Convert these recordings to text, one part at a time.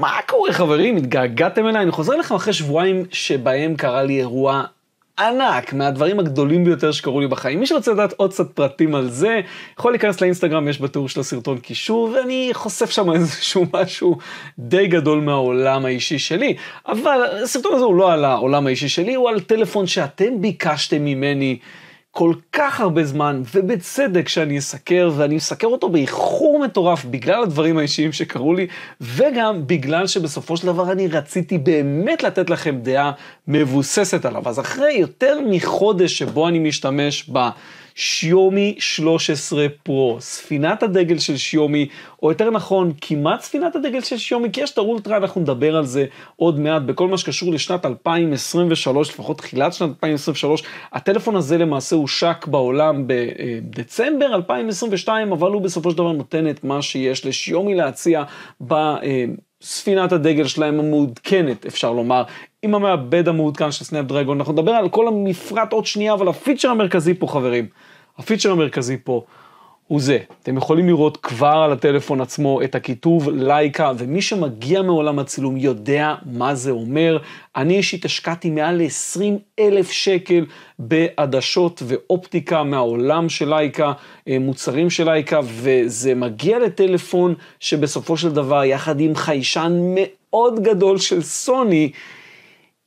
מה קורה חברים? התגעגעתם אליי? אני חוזר אליכם אחרי שבועיים שבהם קרה לי אירוע ענק, מהדברים הגדולים ביותר שקרו לי בחיים. מי שרוצה לדעת עוד קצת פרטים על זה, יכול להיכנס לאינסטגרם, יש בתיאור של הסרטון קישור, ואני חושף שם איזשהו משהו די גדול מהעולם האישי שלי. אבל הסרטון הזה הוא לא על העולם האישי שלי, הוא על טלפון שאתם ביקשתם ממני כל כך הרבה זמן, ובצדק שאני אסקר, ואני אסקר אותו באיחור מטורף בגלל הדברים האישיים שקרו לי, וגם בגלל שבסופו של דבר אני רציתי באמת לתת לכם דעה מבוססת עליו. אז אחרי יותר מחודש שבו אני משתמש ב... שיומי 13 פרו, ספינת הדגל של שיומי, או יותר נכון, כמעט ספינת הדגל של שיומי, כי יש את האולטרה, אנחנו נדבר על זה עוד מעט, בכל מה שקשור לשנת 2023, לפחות תחילת שנת 2023. הטלפון הזה למעשה הושק בעולם בדצמבר 2022, אבל הוא בסופו של דבר נותן את מה שיש לשיומי להציע ב... אה, ספינת הדגל שלהם המעודכנת, אפשר לומר, עם המעבד המעודכן של סנאפ דרגון. אנחנו נדבר על כל המפרט עוד שנייה, אבל הפיצ'ר המרכזי פה, חברים, הפיצ'ר המרכזי פה הוא זה. אתם יכולים לראות כבר על הטלפון עצמו את הכיתוב לייקה, ומי שמגיע מעולם הצילום יודע מה זה אומר. אני אישית השקעתי מעל ל-20 אלף שקל בעדשות ואופטיקה מהעולם של לייקה, אה, מוצרים של לייקה, וזה מגיע לטלפון שבסופו של דבר, יחד עם חיישן מאוד גדול של סוני,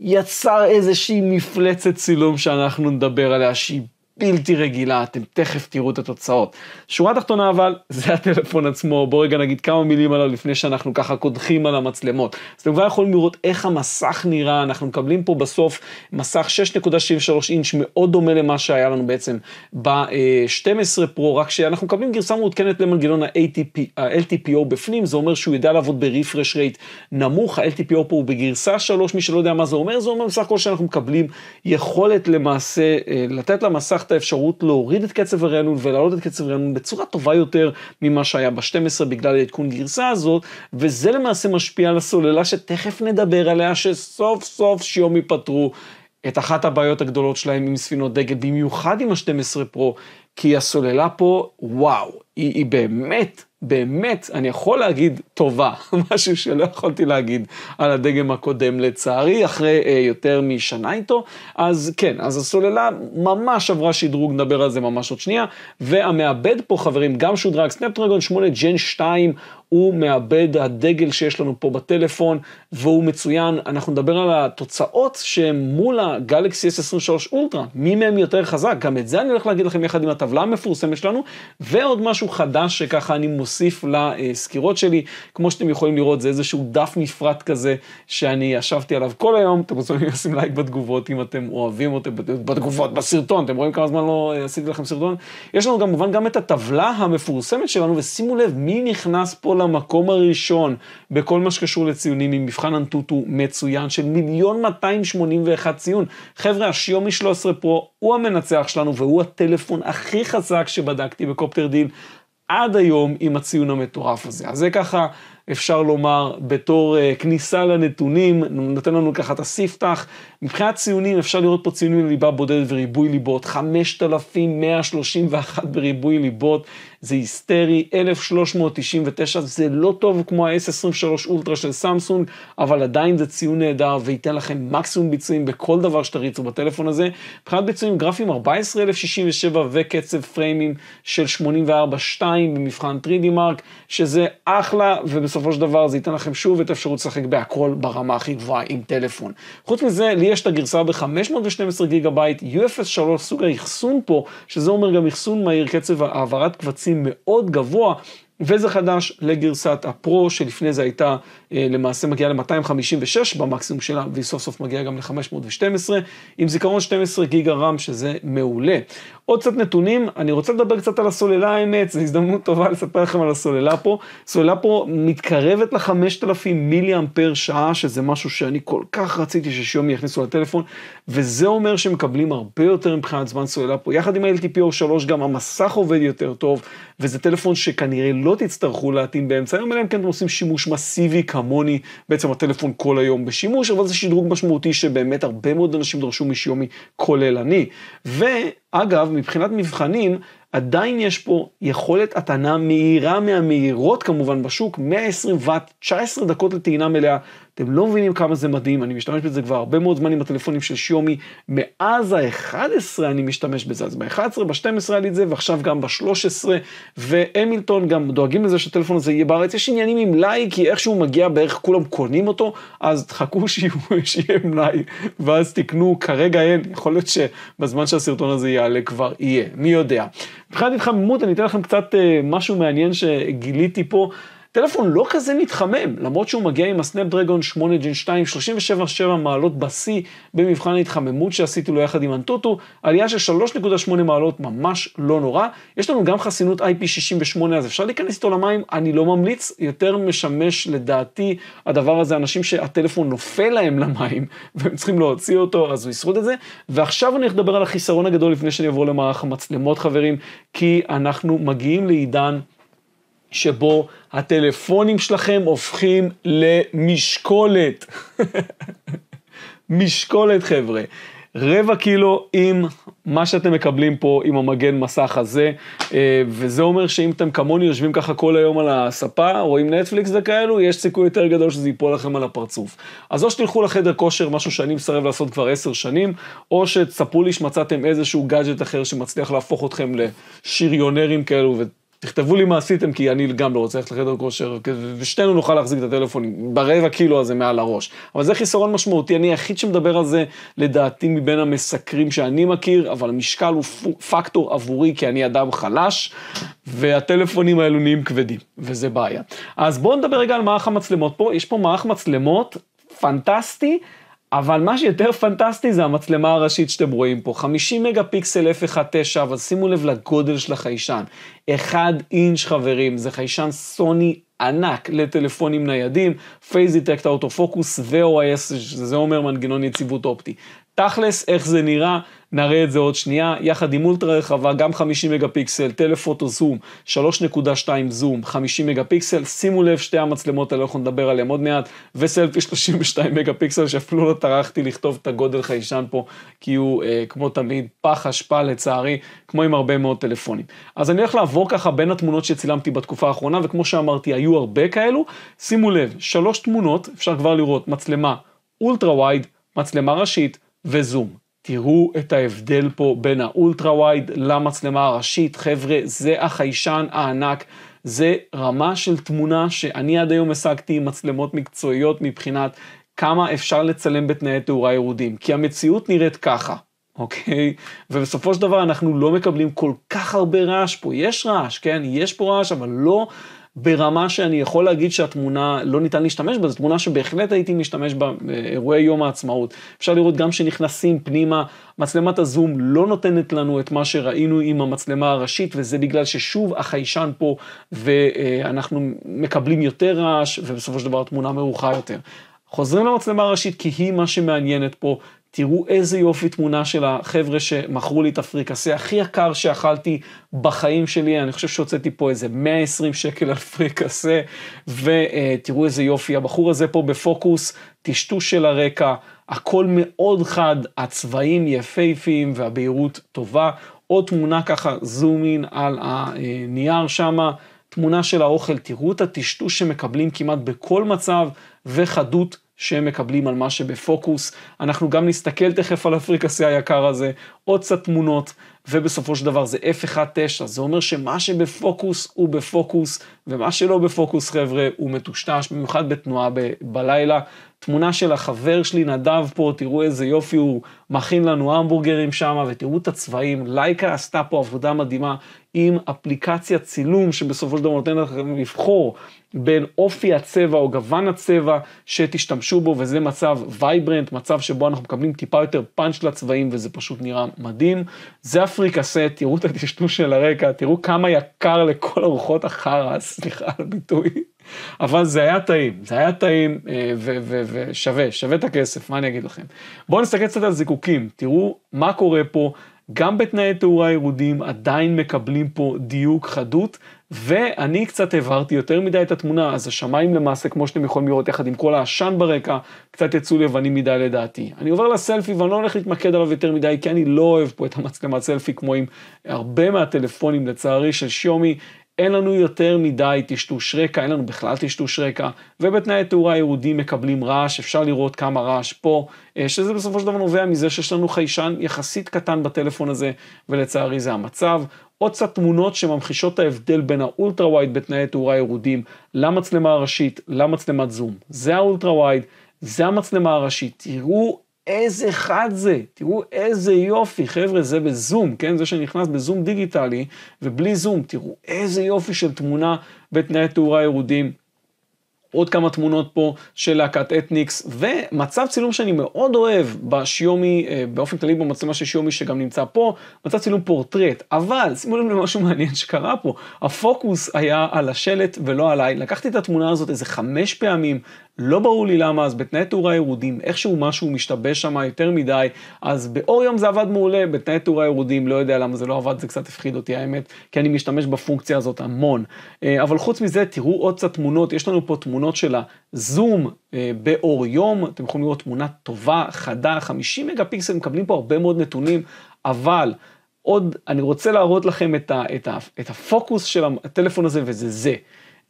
יצר איזושהי מפלצת צילום שאנחנו נדבר עליה, שהיא בלתי רגילה, אתם תכף תראו את התוצאות. שורה תחתונה אבל, זה הטלפון עצמו, בואו רגע נגיד כמה מילים עליו לפני שאנחנו ככה קודחים על המצלמות. אז אתם כבר יכולים לראות איך המסך נראה, אנחנו מקבלים פה בסוף מסך 6.73 אינץ', מאוד דומה למה שהיה לנו בעצם ב-12 פרו, רק שאנחנו מקבלים גרסה מעודכנת למנגנון ה-LTPO בפנים, זה אומר שהוא יודע לעבוד ברפרש רייט נמוך, ה-LTPO פה הוא בגרסה 3, מי שלא יודע מה זה אומר, זה אומר בסך הכל שאנחנו מקבלים יכולת למעשה אה, לתת למסך את האפשרות להוריד את קצב הרענון ולהעלות את קצב הרענון בצורה טובה יותר ממה שהיה ב-12 בגלל העדכון גרסה הזאת, וזה למעשה משפיע על הסוללה שתכף נדבר עליה, שסוף סוף שיום ייפתרו. את אחת הבעיות הגדולות שלהם עם ספינות דגל, במיוחד עם ה-12 פרו, כי הסוללה פה, וואו, היא, היא באמת, באמת, אני יכול להגיד טובה, משהו שלא יכולתי להגיד על הדגם הקודם לצערי, אחרי אה, יותר משנה איתו. אז כן, אז הסוללה ממש עברה שדרוג, נדבר על זה ממש עוד שנייה. והמעבד פה, חברים, גם שודרג סנפטרגון 8 ג'ן 2. הוא מעבד הדגל שיש לנו פה בטלפון, והוא מצוין. אנחנו נדבר על התוצאות מול הגלקסי S23 אולטרה, מי מהם יותר חזק, גם את זה אני הולך להגיד לכם יחד עם הטבלה המפורסמת שלנו. ועוד משהו משהו חדש שככה אני מוסיף לסקירות שלי. כמו שאתם יכולים לראות, זה איזשהו דף מפרט כזה שאני ישבתי עליו כל היום. אתם רוצים לשים לייק בתגובות אם אתם אוהבים אותם, בתגובות, בסרטון. אתם רואים כמה זמן לא אה, עשיתי לכם סרטון? יש לנו כמובן גם את הטבלה המפורסמת שלנו, ושימו לב מי נכנס פה למקום הראשון בכל מה שקשור לציונים עם מבחן אנטוטו מצוין של מיליון 281 ציון. חבר'ה, השיומי 13 פרו הוא המנצח שלנו והוא הטלפון הכי חזק שבדקתי בקופטר דיל. עד היום עם הציון המטורף הזה. אז זה ככה, אפשר לומר, בתור אה, כניסה לנתונים, נותן לנו ככה את הספתח מבחינת ציונים, אפשר לראות פה ציונים לליבה בודדת וריבוי ליבות, 5,131 בריבוי ליבות, זה היסטרי, 1,399, זה לא טוב כמו ה-S23 אולטרה של סמסונג, אבל עדיין זה ציון נהדר וייתן לכם מקסימום ביצועים בכל דבר שתריצו בטלפון הזה. מבחינת ביצועים גרפיים 14,067 וקצב פריימים של 84.2 במבחן 3D מרק, שזה אחלה, ובסופו של דבר זה ייתן לכם שוב את האפשרות לשחק בהכל ברמה הכי גבוהה עם טלפון. חוץ מזה, לי יש את הגרסה ב-512 גיגה בייט, U03 סוג האחסון פה, שזה אומר גם אחסון מהיר, קצב העברת קבצים מאוד גבוה. וזה חדש לגרסת הפרו, שלפני זה הייתה אה, למעשה מגיעה ל-256 במקסימום שלה, והיא סוף סוף מגיעה גם ל-512, עם זיכרון 12 גיגה רם, שזה מעולה. עוד קצת נתונים, אני רוצה לדבר קצת על הסוללה האמת, זו הזדמנות טובה לספר לכם על הסוללה פה. סוללה פה מתקרבת ל-5000 מילי אמפר שעה, שזה משהו שאני כל כך רציתי ששיומי יכניסו לטלפון, וזה אומר שמקבלים הרבה יותר מבחינת זמן סוללה פה. יחד עם ה-LTPO 3 גם המסך עובד יותר טוב, וזה טלפון שכנראה לא... לא תצטרכו להתאים באמצע היום, אלא אם כן אתם עושים שימוש מסיבי כמוני, בעצם הטלפון כל היום בשימוש, אבל זה שדרוג משמעותי שבאמת הרבה מאוד אנשים דרשו משיומי, כולל אני. ואגב, מבחינת מבחנים, עדיין יש פה יכולת הטענה מהירה מהמהירות כמובן בשוק, 120 ואט, 19 דקות לטעינה מלאה. אתם לא מבינים כמה זה מדהים, אני משתמש בזה כבר הרבה מאוד זמן עם הטלפונים של שיומי, מאז ה-11 אני משתמש בזה, אז ב-11, ב-12 היה לי את זה, ועכשיו גם ב-13, והמילטון גם דואגים לזה שהטלפון הזה יהיה בארץ, יש עניינים עם מלאי, כי איכשהו מגיע בערך כולם קונים אותו, אז תחכו שיהיו, שיהיה מלאי, ואז תקנו, כרגע אין, יכול להיות שבזמן שהסרטון הזה יעלה כבר יהיה, מי יודע. מבחינת התחממות אני אתן לכם קצת אה, משהו מעניין שגיליתי פה. טלפון לא כזה מתחמם, למרות שהוא מגיע עם הסנאפ דרגון 8 ג'ן 2, 37 מעלות בשיא במבחן ההתחממות שעשיתי לו יחד עם אנטוטו, עלייה של 3.8 מעלות ממש לא נורא. יש לנו גם חסינות IP68, אז אפשר להיכנס איתו למים, אני לא ממליץ, יותר משמש לדעתי הדבר הזה, אנשים שהטלפון נופל להם למים והם צריכים להוציא אותו, אז הוא ישרוד את זה. ועכשיו אני אדבר על החיסרון הגדול לפני שאני אעבור למערך המצלמות חברים, כי אנחנו מגיעים לעידן שבו הטלפונים שלכם הופכים למשקולת. משקולת חבר'ה. רבע קילו עם מה שאתם מקבלים פה, עם המגן מסך הזה, אה, וזה אומר שאם אתם כמוני יושבים ככה כל היום על הספה, רואים נטפליקס וכאלו, יש סיכוי יותר גדול שזה ייפול לכם על הפרצוף. אז או שתלכו לחדר כושר, משהו שאני מסרב לעשות כבר עשר שנים, או שתספרו לי שמצאתם איזשהו גאדג'ט אחר שמצליח להפוך אתכם לשריונרים כאלו תכתבו לי מה עשיתם, כי אני גם לא רוצה ללכת לחדר כושר, ושנינו נוכל להחזיק את הטלפון ברבע קילו הזה מעל הראש. אבל זה חיסרון משמעותי, אני היחיד שמדבר על זה, לדעתי, מבין המסקרים שאני מכיר, אבל המשקל הוא פקטור עבורי, כי אני אדם חלש, והטלפונים האלו נהיים כבדים, וזה בעיה. אז בואו נדבר רגע על מערך המצלמות פה, יש פה מערך מצלמות פנטסטי. אבל מה שיותר פנטסטי זה המצלמה הראשית שאתם רואים פה, 50 מגה פיקסל F1.9, אבל שימו לב לגודל של החיישן. 1 אינץ' חברים, זה חיישן סוני ענק לטלפונים ניידים, פייס דיטקט אוטופוקוס ו-OIS, זה אומר מנגנון יציבות אופטי. תכלס, איך זה נראה? נראה את זה עוד שנייה, יחד עם אולטרה רחבה, גם 50 מגה פיקסל, טלפוטו זום, 3.2 זום, 50 מגה פיקסל, שימו לב שתי המצלמות האלה, אנחנו לא נדבר עליהן עוד מעט, וסלפי 32 מגה פיקסל, שאפילו לא טרחתי לכתוב את הגודל חיישן פה, כי הוא אה, כמו תמיד פח אשפה לצערי, כמו עם הרבה מאוד טלפונים. אז אני הולך לעבור ככה בין התמונות שצילמתי בתקופה האחרונה, וכמו שאמרתי, היו הרבה כאלו, שימו לב, שלוש תמונות, אפשר כבר לראות, מצלמה אולטרה וייד, מצלמה ראשית וזום. תראו את ההבדל פה בין האולטרה ווייד למצלמה הראשית, חבר'ה, זה החיישן הענק, זה רמה של תמונה שאני עד היום השגתי עם מצלמות מקצועיות מבחינת כמה אפשר לצלם בתנאי תאורה ירודים, כי המציאות נראית ככה. אוקיי? Okay. ובסופו של דבר אנחנו לא מקבלים כל כך הרבה רעש פה. יש רעש, כן? יש פה רעש, אבל לא ברמה שאני יכול להגיד שהתמונה, לא ניתן להשתמש בה, זו תמונה שבהחלט הייתי משתמש בה באירועי יום העצמאות. אפשר לראות גם שנכנסים פנימה, מצלמת הזום לא נותנת לנו את מה שראינו עם המצלמה הראשית, וזה בגלל ששוב החיישן פה, ואנחנו מקבלים יותר רעש, ובסופו של דבר התמונה מרוחה יותר. חוזרים למצלמה הראשית כי היא מה שמעניינת פה, תראו איזה יופי תמונה של החבר'ה שמכרו לי את הפריקסה הכי יקר שאכלתי בחיים שלי, אני חושב שהוצאתי פה איזה 120 שקל על פריקסה, ותראו איזה יופי, הבחור הזה פה בפוקוס, טשטוש של הרקע, הכל מאוד חד, הצבעים יפהפיים והבהירות טובה. עוד תמונה ככה, זום אין על הנייר שם, תמונה של האוכל, תראו את הטשטוש שמקבלים כמעט בכל מצב, וחדות שהם מקבלים על מה שבפוקוס. אנחנו גם נסתכל תכף על הפריקסי היקר הזה, עוד קצת תמונות, ובסופו של דבר זה F1-9, זה אומר שמה שבפוקוס הוא בפוקוס, ומה שלא בפוקוס חבר'ה, הוא מטושטש, במיוחד בתנועה ב- בלילה. תמונה של החבר שלי נדב פה, תראו איזה יופי הוא מכין לנו המבורגרים שם, ותראו את הצבעים. לייקה עשתה פה עבודה מדהימה עם אפליקציית צילום, שבסופו של דבר נותנת לכם לבחור בין אופי הצבע או גוון הצבע שתשתמשו בו, וזה מצב וייברנט, מצב שבו אנחנו מקבלים טיפה יותר פאנץ' לצבעים, וזה פשוט נראה מדהים. זה הפריקסט, תראו את הטשטוש של הרקע, תראו כמה יקר לכל הרוחות החרא, סליחה על הביטוי, אבל זה היה טעים, זה היה טעים אה, ושווה, שווה את הכסף, מה אני אגיד לכם. בואו נסתכל קצת על זיקוקים, תראו מה קורה פה, גם בתנאי תאורה ירודים עדיין מקבלים פה דיוק חדות, ואני קצת הבהרתי יותר מדי את התמונה, אז השמיים למעשה, כמו שאתם יכולים לראות, יחד עם כל העשן ברקע, קצת יצאו לבנים מדי לדעתי. אני עובר לסלפי ואני לא הולך להתמקד עליו יותר מדי, כי אני לא אוהב פה את המצלמת סלפי, כמו עם הרבה מהטלפונים, לצערי, של שיומי, אין לנו יותר מדי טשטוש רקע, אין לנו בכלל טשטוש רקע, ובתנאי תאורה ירודים מקבלים רעש, אפשר לראות כמה רעש פה, אה, שזה בסופו של דבר נובע מזה שיש לנו חיישן יחסית קטן בטלפון הזה, ולצערי זה המצב. עוד קצת תמונות שממחישות את ההבדל בין האולטרה ווייד בתנאי תאורה ירודים למצלמה הראשית, למצלמת זום. זה האולטרה ווייד, זה המצלמה הראשית. תראו איזה חד זה, תראו איזה יופי, חבר'ה, זה בזום, כן? זה שנכנס בזום דיגיטלי ובלי זום, תראו איזה יופי של תמונה בתנאי תאורה ירודים. עוד כמה תמונות פה של להקת אתניקס, ומצב צילום שאני מאוד אוהב בשיומי, אה, באופן כללי במצלמה של שיומי שגם נמצא פה, מצב צילום פורטרט, אבל שימו לב למשהו מעניין שקרה פה, הפוקוס היה על השלט ולא עליי, לקחתי את התמונה הזאת איזה חמש פעמים, לא ברור לי למה, אז בתנאי תאורה ירודים, איכשהו משהו משתבש שם יותר מדי, אז באור יום זה עבד מעולה, בתנאי תאורה ירודים, לא יודע למה זה לא עבד, זה קצת הפחיד אותי האמת, כי אני משתמש בפונקציה הזאת המון. אה, אבל חוץ מזה, תראו עוד קצת תמונות, יש לנו פה תמונות של הזום אה, באור יום, אתם יכולים לראות תמונה טובה, חדה, 50 מגה פיקסל, מקבלים פה הרבה מאוד נתונים, אבל... עוד, אני רוצה להראות לכם את, ה, את, ה, את הפוקוס של הטלפון הזה, וזה זה.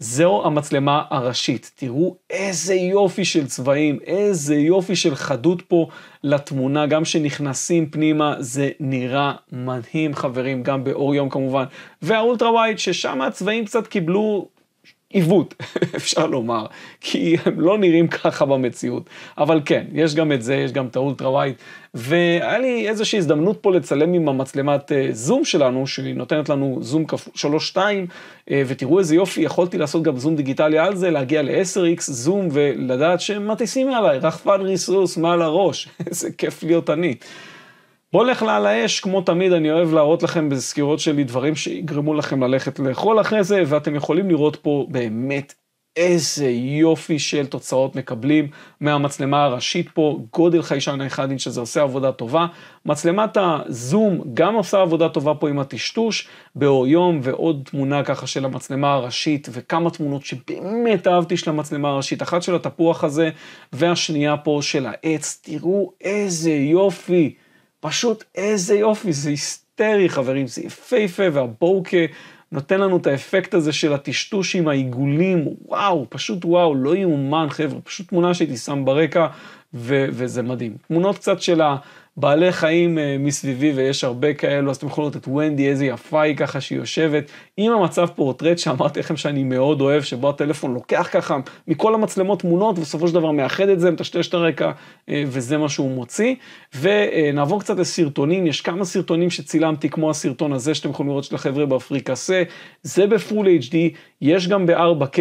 זו המצלמה הראשית, תראו איזה יופי של צבעים, איזה יופי של חדות פה לתמונה, גם כשנכנסים פנימה זה נראה מדהים חברים, גם באור יום כמובן, והאולטרה ווייד ששם הצבעים קצת קיבלו עיוות, אפשר לומר, כי הם לא נראים ככה במציאות. אבל כן, יש גם את זה, יש גם את האולטרה ווייד, והיה לי איזושהי הזדמנות פה לצלם עם המצלמת זום אה, שלנו, שהיא נותנת לנו זום שלוש שתיים, אה, ותראו איזה יופי, יכולתי לעשות גם זום דיגיטלי על זה, להגיע ל-10x זום ולדעת שהם מטיסים עליי, רחפן ריסוס מעל הראש, איזה כיף להיות אני. בוא לך לעל האש, כמו תמיד אני אוהב להראות לכם בסקירות שלי דברים שיגרמו לכם ללכת לאכול אחרי זה, ואתם יכולים לראות פה באמת איזה יופי של תוצאות מקבלים מהמצלמה הראשית פה, גודל חיישן האחד אינץ' שזה עושה עבודה טובה. מצלמת הזום גם עושה עבודה טובה פה עם הטשטוש, באור יום ועוד תמונה ככה של המצלמה הראשית וכמה תמונות שבאמת אהבתי של המצלמה הראשית, אחת של התפוח הזה והשנייה פה של העץ, תראו איזה יופי. פשוט איזה יופי, זה היסטרי חברים, זה יפהפה והבוקה נותן לנו את האפקט הזה של הטשטוש עם העיגולים, וואו, פשוט וואו, לא יאומן חבר'ה, פשוט תמונה שהייתי שם ברקע ו- וזה מדהים. תמונות קצת של הבעלי חיים uh, מסביבי, ויש הרבה כאלו, אז אתם יכולים לראות את ונדי, איזה יפה היא ככה שהיא יושבת, עם המצב פורטרט שאמרתי לכם שאני מאוד אוהב, שבו הטלפון לוקח ככה מכל המצלמות תמונות, ובסופו של דבר מאחד את זה, מטשטש את הרקע, uh, וזה מה שהוא מוציא. ונעבור uh, קצת לסרטונים, יש כמה סרטונים שצילמתי, כמו הסרטון הזה שאתם יכולים לראות של החבר'ה באפריקסה, זה בפול HD, יש גם ב-4K,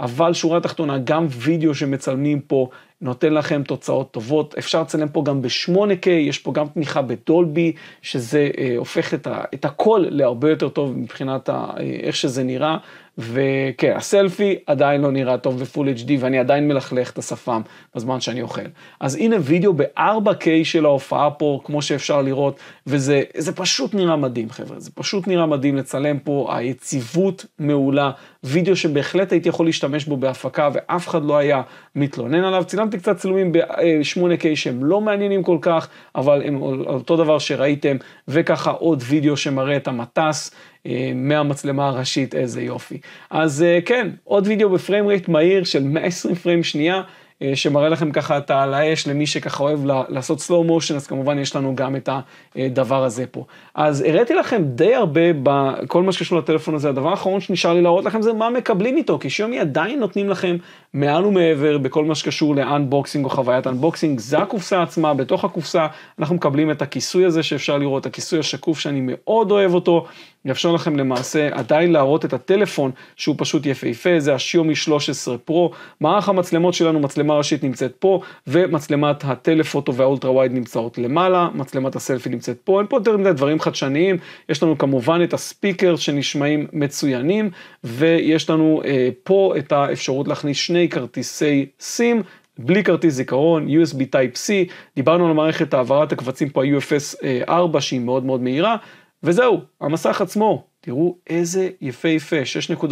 אבל שורה תחתונה, גם וידאו שמצלמים פה. נותן לכם תוצאות טובות, אפשר לצלם פה גם ב-8K, יש פה גם תמיכה בדולבי, שזה אה, הופך את, ה, את הכל להרבה יותר טוב מבחינת ה, אה, איך שזה נראה, וכן, הסלפי עדיין לא נראה טוב ופול HD ואני עדיין מלכלך את השפם בזמן שאני אוכל. אז הנה וידאו ב-4K של ההופעה פה, כמו שאפשר לראות, וזה פשוט נראה מדהים, חבר'ה. זה פשוט נראה מדהים לצלם פה, היציבות מעולה, וידאו שבהחלט הייתי יכול להשתמש בו בהפקה ואף אחד לא היה מתלונן עליו. צילמתי קצת צילומים ב-8K שהם לא מעניינים כל כך, אבל הם אותו דבר שראיתם, וככה עוד וידאו שמראה את המטס. אה, מהמצלמה הראשית, איזה יופי. אז אה, כן, עוד וידאו בפריים רייט מהיר של 120 פריים שנייה. אה, שמראה לכם ככה את העל האש למי שככה אוהב לעשות slow motion, אז כמובן יש לנו גם את הדבר הזה פה. אז הראיתי לכם די הרבה בכל מה שקשור לטלפון הזה, הדבר האחרון שנשאר לי להראות לכם זה מה מקבלים איתו, כי שיומי עדיין נותנים לכם מעל ומעבר בכל מה שקשור לאנבוקסינג או חוויית אנבוקסינג, זה הקופסה עצמה, בתוך הקופסה אנחנו מקבלים את הכיסוי הזה שאפשר לראות, הכיסוי השקוף שאני מאוד אוהב אותו, יאפשר לכם למעשה עדיין להראות את הטלפון שהוא פשוט יפהפה, זה השיומי 13 פרו. מערך המצלמות שלנו, מצלמה ראשית נמצאת פה, ומצלמת הטלפוטו והאולטרה ווייד נמצאות למעלה, מצלמת הסלפי נמצאת פה, אין פה יותר מדי דברים חדשניים, יש לנו כמובן את הספיקר שנשמעים מצוינים, ויש לנו אה, פה את האפשרות להכניס שני כרטיסי סים, בלי כרטיס זיכרון, USB Type-C, דיברנו על מערכת העברת הקבצים פה, ה-UFS 4 אה, שהיא מאוד מאוד מהירה, וזהו, המסך עצמו, תראו איזה יפהפה, 6.73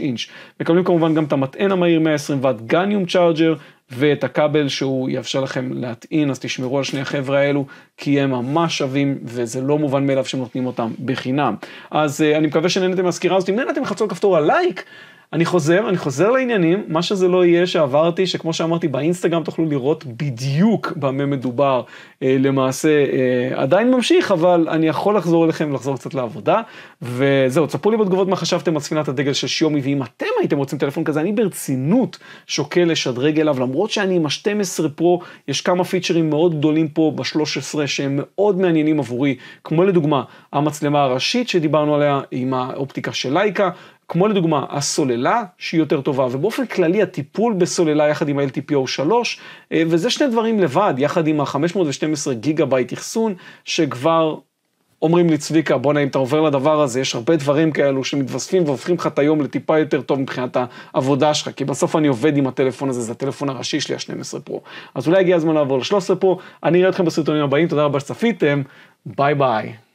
אינץ'. מקבלים כמובן גם את המטען המהיר 120 ועד גניום צ'ארג'ר, ואת הכבל שהוא יאפשר לכם להטעין, אז תשמרו על שני החבר'ה האלו, כי הם ממש שווים, וזה לא מובן מאליו שהם נותנים אותם בחינם. אז אה, אני מקווה שנהנתם מהסקירה הזאת, אם נהנתם לחצות כפתור הלייק. אני חוזר, אני חוזר לעניינים, מה שזה לא יהיה שעברתי, שכמו שאמרתי באינסטגרם תוכלו לראות בדיוק במה מדובר אה, למעשה, אה, עדיין ממשיך, אבל אני יכול לחזור אליכם, לחזור קצת לעבודה, וזהו, צפו לי בתגובות מה חשבתם על ספינת הדגל של שיומי, ואם אתם הייתם רוצים טלפון כזה, אני ברצינות שוקל לשדרג אליו, למרות שאני עם ה-12 פרו, יש כמה פיצ'רים מאוד גדולים פה ב-13 שהם מאוד מעניינים עבורי, כמו לדוגמה, המצלמה הראשית שדיברנו עליה עם האופטיקה של לייקה, כמו לדוגמה הסוללה שהיא יותר טובה, ובאופן כללי הטיפול בסוללה יחד עם ה-LTPO3, אה, וזה שני דברים לבד, יחד עם ה-512 גיגה בייט אחסון, שכבר אומרים לי, צביקה, בואנה, אם אתה עובר לדבר הזה, יש הרבה דברים כאלו שמתווספים והופכים לך את היום לטיפה יותר טוב מבחינת העבודה שלך, כי בסוף אני עובד עם הטלפון הזה, זה הטלפון הראשי שלי, ה-12 פרו. אז אולי הגיע הזמן לעבור ל-13 פרו, אני אראה אתכם בסרטונים הבאים, תודה רבה שצפיתם, ביי ביי.